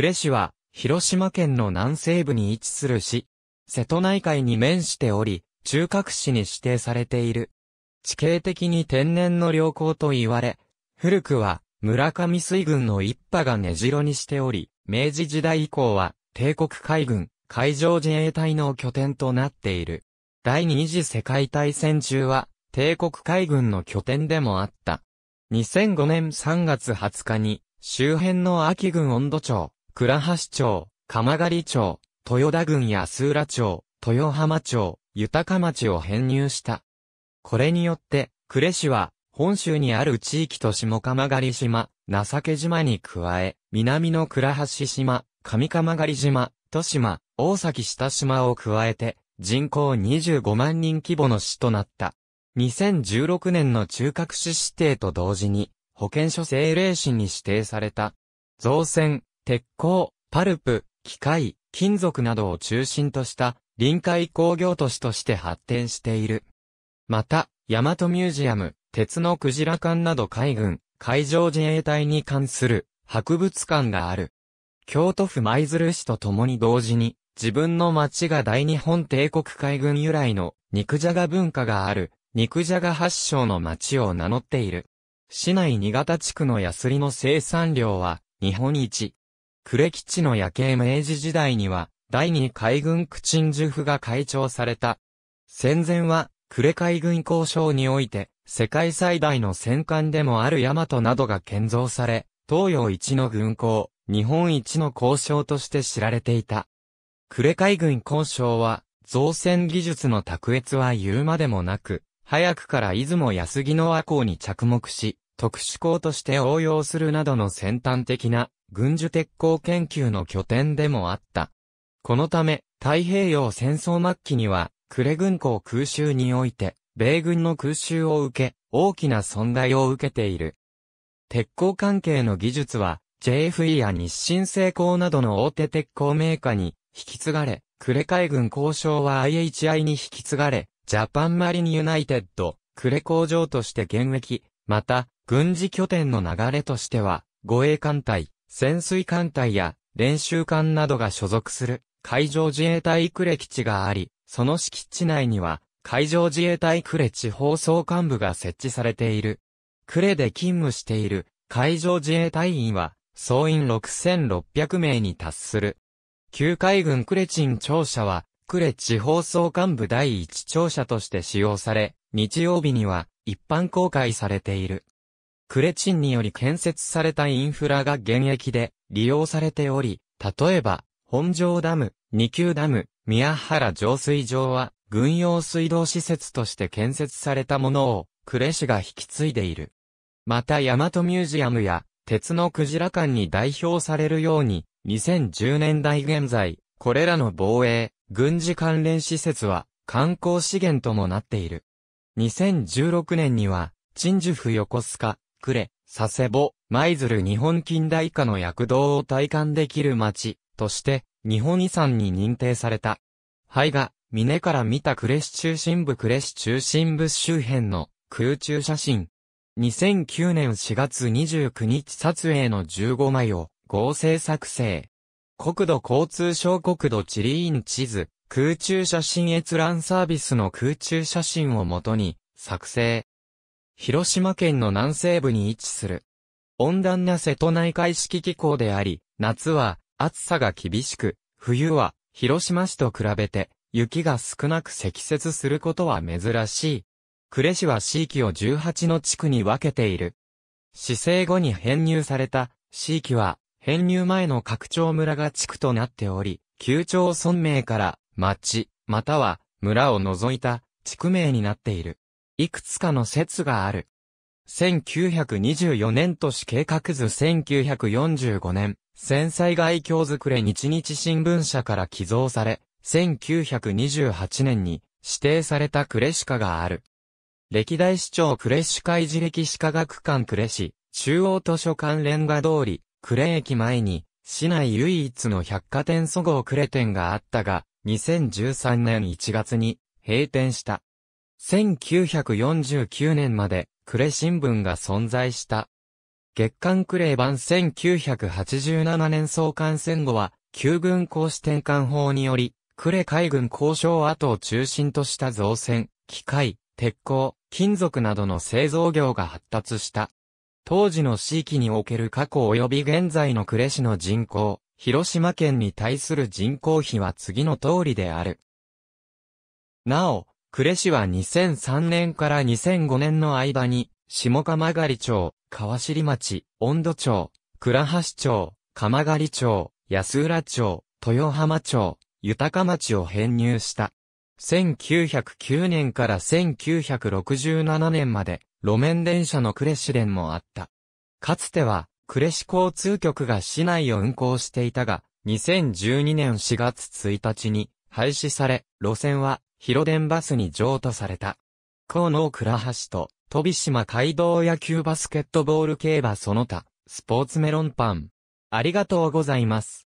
呉市は、広島県の南西部に位置する市。瀬戸内海に面しており、中核市に指定されている。地形的に天然の良好と言われ、古くは村上水軍の一派が根城にしており、明治時代以降は帝国海軍、海上自衛隊の拠点となっている。第二次世界大戦中は帝国海軍の拠点でもあった。2005年3月20日に周辺の秋軍温度町、倉橋町、鎌狩町、豊田郡安浦町、豊浜町、豊町を編入した。これによって、呉市は、本州にある地域と下鎌狩島、情け島に加え、南の倉橋島、上鎌狩島、豊島、大崎下島を加えて、人口25万人規模の市となった。2016年の中核市指定と同時に、保健所政令市に指定された。造船、鉄鋼、パルプ、機械、金属などを中心とした臨海工業都市として発展している。また、ヤマトミュージアム、鉄のクジラ艦など海軍、海上自衛隊に関する博物館がある。京都府舞鶴市と共に同時に、自分の町が大日本帝国海軍由来の肉じゃが文化がある、肉じゃが発祥の町を名乗っている。市内新潟地区のヤスリの生産量は、日本一。呉基地の夜景明治時代には、第二海軍駆鎮樹府が開庁された。戦前は、呉海軍交渉において、世界最大の戦艦でもある大和などが建造され、東洋一の軍港、日本一の交渉として知られていた。呉海軍交渉は、造船技術の卓越は言うまでもなく、早くから出雲安木の和光に着目し、特殊港として応用するなどの先端的な軍需鉄鋼研究の拠点でもあった。このため、太平洋戦争末期には、呉軍港空襲において、米軍の空襲を受け、大きな損害を受けている。鉄鋼関係の技術は、JFE や日清製鋼などの大手鉄鋼メーカーに引き継がれ、呉海軍交渉は IHI に引き継がれ、ジャパンマリンユナイテッド、呉工場として現役、また、軍事拠点の流れとしては、護衛艦隊、潜水艦隊や練習艦などが所属する海上自衛隊呉基地があり、その敷地内には海上自衛隊呉地方総幹部が設置されている。呉で勤務している海上自衛隊員は総員6600名に達する。旧海軍呉鎮庁舎は呉地方総幹部第一庁舎として使用され、日曜日には一般公開されている。クレチンにより建設されたインフラが現役で利用されており、例えば、本庄ダム、二級ダム、宮原浄水場は、軍用水道施設として建設されたものを、クレ氏が引き継いでいる。また、大和ミュージアムや、鉄のクジラ館に代表されるように、2010年代現在、これらの防衛、軍事関連施設は、観光資源ともなっている。2016年には、鎮守府横須賀、くれ、佐世保、舞鶴日本近代化の躍動を体感できる街、として、日本遺産に認定された。灰が、峰から見た呉市中心部呉市中心部周辺の空中写真。2009年4月29日撮影の15枚を合成作成。国土交通省国土地理院地図、空中写真閲覧サービスの空中写真をもとに作成。広島県の南西部に位置する。温暖な瀬戸内海式気候であり、夏は暑さが厳しく、冬は広島市と比べて雪が少なく積雪することは珍しい。呉市は市域を18の地区に分けている。市政後に編入された市域は編入前の拡張村が地区となっており、旧町村名から町、または村を除いた地区名になっている。いくつかの説がある。1924年都市計画図1945年、戦災害協くれ日日新聞社から寄贈され、1928年に指定されたクレシカがある。歴代市長クレシカ維持歴史科学館クレシ、中央図書館レンガ通り、クレ駅前に、市内唯一の百貨店そごうクレ店があったが、2013年1月に閉店した。1949年まで、クレ新聞が存在した。月刊クレ版1987年創刊戦後は、旧軍公使転換法により、クレ海軍交渉跡を中心とした造船、機械、鉄鋼、金属などの製造業が発達した。当時の地域における過去及び現在の呉市の人口、広島県に対する人口比は次の通りである。なお、呉市は2003年から2005年の間に、下鎌狩町、川尻町、温度町、倉橋町、鎌狩町、安浦町、豊浜町、豊町を編入した。1909年から1967年まで、路面電車の呉市連もあった。かつては、呉市交通局が市内を運行していたが、2012年4月1日に廃止され、路線は広電バスに譲渡された。河野倉橋と、飛島街道野球バスケットボール競馬その他、スポーツメロンパン。ありがとうございます。